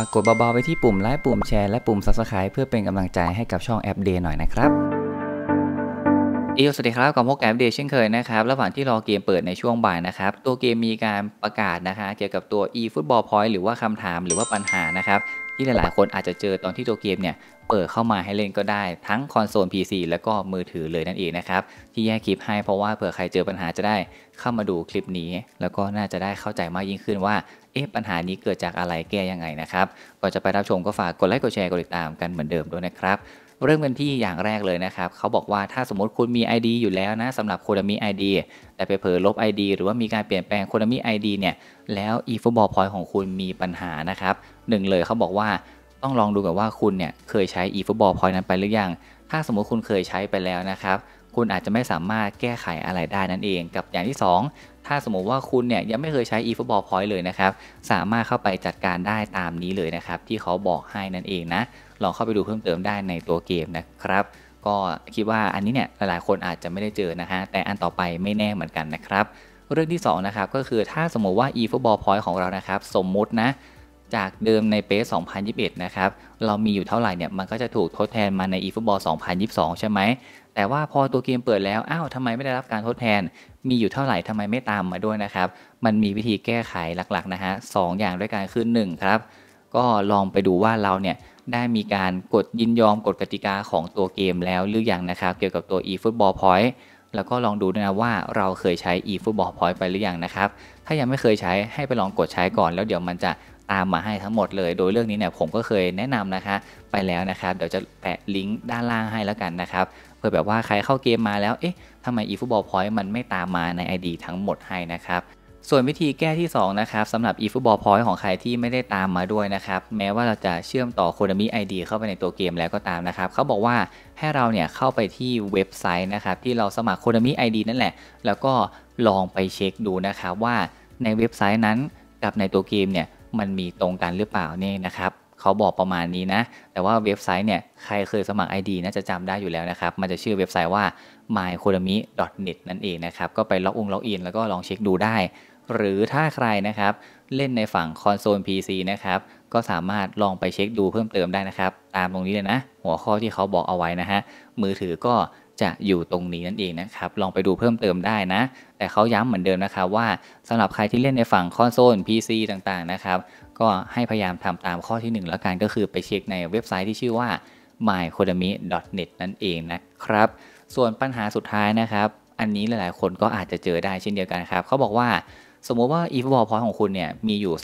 ากกดเบา ๆไปที่ปุ่ม ไลค์ปุ่มแชร์และปุ่ม Subscribe เพื่อเป็นกำลังใจให้กับช่องแอปเดย์หน่อยนะครับเอวสวัสดีครับ กับพบกับอปเดย์เช่นเคยนะครับ ระหว่างที่รอเกมเปิดในช่วงบ่ายนะครับ ตัวเกมมีการประกาศนะคะเกี่ยวกับตัว e football point หรือว่าคำถามหรือว่าปัญหานะครับที่หลายๆคนอาจจะเจอตอนที่ตัวเกมเนี่ยเปิดเข้ามาให้เล่นก็ได้ ทั้งคอนโซล PC แล้วก็มือถือเลยนั่นเองนะครับที่แยกคลิปให้เพราะว่าเผื่อใครเจอปัญหาจะได้เข้ามาดูคลิปนี้ แล้วก็น่าจะได้เข้าใจมากยิ่งขึ้นว่าเอ๊ะปัญหานี้เกิดจากอะไรแก้ยังไงนะครับก่อนจะไปรับชมก็ฝากกดไลค์กดแชร์กดติดตามกันเหมือนเดิมด้วยนะครับ เริ่มกันที่อย่างแรกเลยนะครับเขาบอกว่าถ้าสมมติคุณมี ID อยู่แล้วนะสำหรับโคดามิ ID แต่ไปเผลอลบ ID หรือว่ามีการเปลี่ยนแปลงโคดามิ ID เนี่ยแล้ว e f o o t b a l l point ของคุณมีปัญหานะครับหนึ่งเลยเขาบอกว่าต้องลองดูก่อนว่าคุณเนี่ยเคยใช้ eFootball Point นั้นไปหรือยัง ถ้าสมมุติคุณเคยใช้ไปแล้วนะครับ คุณอาจจะไม่สามารถแก้ไขอะไรได้นั่นเอง กับอย่างที่ 2 ถ้าสมมุติว่าคุณเนี่ยยังไม่เคยใช้ eFootball Point เลยนะครับ สามารถเข้าไปจัดการได้ตามนี้เลยนะครับ ที่เขาบอกให้นั่นเองนะลองเข้าไปดูเพิ่มเติมได้ในตัวเกมนะครับ ก็คิดว่าอันนี้เนี่ยหลายๆคนอาจจะไม่ได้เจอนะฮะแต่อันต่อไปไม่แน่เหมือนกันนะครับ เรื่องที่2นะครับก็คือถ้าสมมุติว่า eFootball Point ของเรานะครับ สมมุตินะจากเดิมในเปส2021 นะครับ เรามีอยู่เท่าไหร่เนี่ย มันก็จะถูกทดแทนมาใน eFootball 2022 ใช่ไหม แต่ว่าพอตัวเกมเปิดแล้ว อ้าวทำไมไม่ได้รับการทดแทน มีอยู่เท่าไหร่ ทำไมไม่ตามมาด้วยนะครับ มันมีวิธีแก้ไขหลักๆ นะฮะสอย่างด้วยกันคือ1ครับ ก็ลองไปดูว่าเราเนี่ย ได้มีการกดยินยอมกฎกติกาของตัวเกมแล้วหรืออยังนะครับ เกี่ยวกับตัว eFootball Point แล้วก็ลองดูนะว่าเราเคยใช้ eFootball Point ไปหรืออยังนะครับ ถ้ายังไม่เคยใช้ ให้ไปลองกดใช้ก่อนแล้วเดี๋ยวมันจะตามมาให้ทั้งหมดเลย โดยเรื่องนี้เนี่ยผมก็เคยแนะนำนะคะไปแล้วนะครับเดี๋ยวจะแปะลิงก์ด้านล่างให้แล้วกันนะครับเพื่อแบบว่าใครเข้าเกมมาแล้วเอ๊ะทำไม eFootball Point มันไม่ตามมาใน ID ทั้งหมดให้นะครับส่วนวิธีแก้ที่2นะครับสำหรับ eFootball Point ของใครที่ไม่ได้ตามมาด้วยนะครับแม้ว่าเราจะเชื่อมต่อโคดม m i d เข้าไปในตัวเกมแล้วก็ตามนะครับเขาบอกว่าให้เราเนี่ยเข้าไปที่เว็บไซต์นะครับที่เราสมัครโคดม m ID นั่นแหละ แล้วก็ลองไปเช็คดูนะครับว่าในเว็บไซต์นั้นกับในตัวเกมเนี่ยมันมีตรงกันหรือเปล่าเนี่ยนะครับเขาบอกประมาณนี้นะ แต่ว่าเว็บไซต์เนี่ยใครเคยสมัคร ID น่าจะจำได้อยู่แล้วนะครับ มันจะชื่อเว็บไซต์ว่า mykodami.net นั่นเองนะครับ ก็ไปล็อกอุ้งล็อกอินแล้วก็ลองเช็คดูได้ หรือถ้าใครนะครับเล่นในฝั่งคอนโซล PC นะครับ ก็สามารถลองไปเช็คดูเพิ่มเติมได้นะครับ ตามตรงนี้เลยนะ หัวข้อที่เขาบอกเอาไว้นะฮะมือถือก็จะอยู่ตรงนี้นั่นเองนะครับ ลองไปดูเพิ่มเติมได้นะ แต่เขาย้ำเหมือนเดิมนะครับว่าสำหรับใครที่เล่นในฝั่งคอนโซล PC ต่างๆ นะครับ ก็ให้พยายามทำตามข้อที่ 1 แล้วกันก็คือไปเช็คในเว็บไซต์ที่ชื่อว่า mykodami.net นั่นเองนะครับ ส่วนปัญหาสุดท้ายนะครับ อันนี้หลายๆ คนก็อาจจะเจอได้เช่นเดียวกันครับเขาบอกว่าสมมติว่า e f o o t b a l l point ของคุณเนี่ยมีอยู่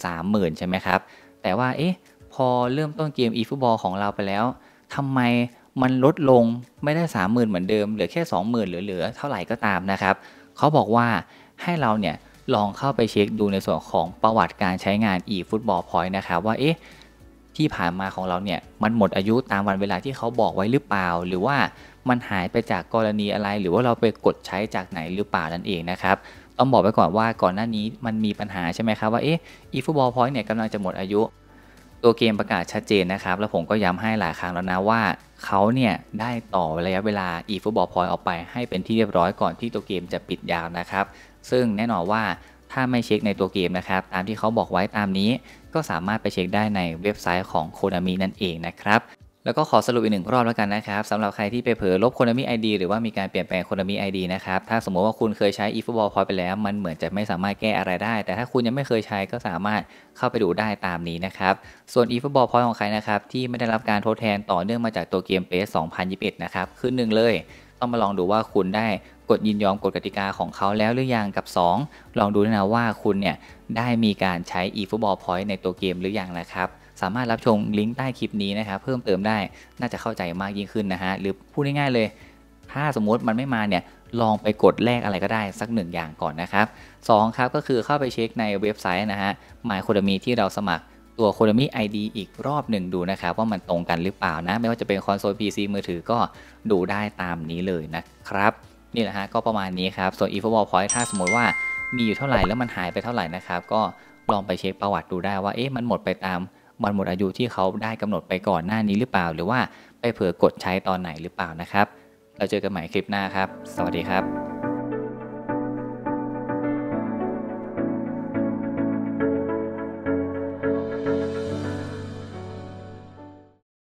30,000ใช่ไหมครับ แต่ว่าเอ๊ะพอเริ่มต้นเกม e f o o t b a l l ของเราไปแล้วทำไมมันลดลงไม่ได้ 30,000 เหมือนเดิมเหลือแค่ 20,000หรือเหลือ เท่าไหร่ก็ตามนะครับเขาบอกว่าให้เราเนี่ยลองเข้าไปเช็คดูในส่วนของประวัติการใช้งาน eFootball Point นะครับว่าเอ๊ะที่ผ่านมาของเราเนี่ยมันหมดอายุตามวันเวลาที่เขาบอกไว้หรือเปล่า หรือว่ามันหายไปจากกรณีอะไรหรือว่าเราไปกดใช้จากไหนหรือเปล่านั่นเองนะครับต้องบอกไปก่อนว่าก่อนหน้านี้มันมีปัญหาใช่ไหมครับว่าเอ๊ะ eFootball Point เนี่ยกำลังจะหมดอายุตัวเกมประกาศชัดเจนนะครับ แล้วผมก็ย้ำให้หลายครั้งแล้วนะว่าเขาเนี่ยได้ต่อระยะเวลา eFootball Point ออกไปให้เป็นที่เรียบร้อยก่อนที่ตัวเกมจะปิดยาวนะครับ ซึ่งแน่นอนว่าถ้าไม่เช็คในตัวเกมนะครับ ตามที่เขาบอกไว้ตามนี้ ก็สามารถไปเช็คได้ในเว็บไซต์ของโค n ามินั่นเองนะครับแล้วก็ขอสรุปอีกหนึ่งรอบแล้วกันนะครับสำหรับใครที่ไปเผลอลบคนละมีไอดีหรือว่ามีการเปลี่ยนแปลงคนละมีไอดีนะครับถ้าสมมติว่าคุณเคยใช้ eFootball Point ไปแล้วมันเหมือนจะไม่สามารถแก้อะไรได้ แต่ถ้าคุณยังไม่เคยใช้ก็สามารถเข้าไปดูได้ตามนี้นะครับ ส่วน eFootball Point ของใครนะครับ ที่ไม่ได้รับการทดแทนต่อเนื่องมาจากตัวเกมเพส2021 นะครับขึ้นหนึ่งเลย ต้องมาลองดูว่าคุณได้กดยินยอมกฎกติกาของเขาแล้วหรือยังกับ 2 ลองดูนะว่าคุณเนี่ยได้มีการใช้ eFootball Point ในตัวเกมหรือยังนะครับสามารถรับชมลิงก์ใต้คลิปนี้นะครับเพิ่มเติมได้น่าจะเข้าใจมากยิ่งขึ้นนะฮะ หรือพูดง่ายๆเลย ถ้าสมมติมันไม่มาเนี่ย ลองไปกดแลกอะไรก็ได้สักหนึ่งอย่างก่อนนะครับ 2 ครับก็คือเข้าไปเช็คในเว็บไซต์นะฮะหมายโคดมีที่เราสมัครตัวโคดมี ID อีกรอบหนึ่งดูนะครับว่ามันตรงกันหรือเปล่านะ ไม่ว่าจะเป็นคอนโซล PC มือถือก็ดูได้ตามนี้เลยนะครับนี่แหละฮะก็ประมาณนี้ครับส่วน n f o b a l l point ถ้าสมมติว่ามีอยู่เท่าไหร่แล้วมันหายไปเท่าไหร่นะครับก็ลองไปเช็คประวัติดูได้ว่าเอ๊ะมันหมดไปตามมันหมดอายุที่เขาได้กำหนดไปก่อนหน้านี้หรือเปล่าหรือว่าไปเผื่อกดใช้ตอนไหนหรือเปล่านะครับ เราเจอกันใหม่คลิปหน้าครับ สวัสดีครับ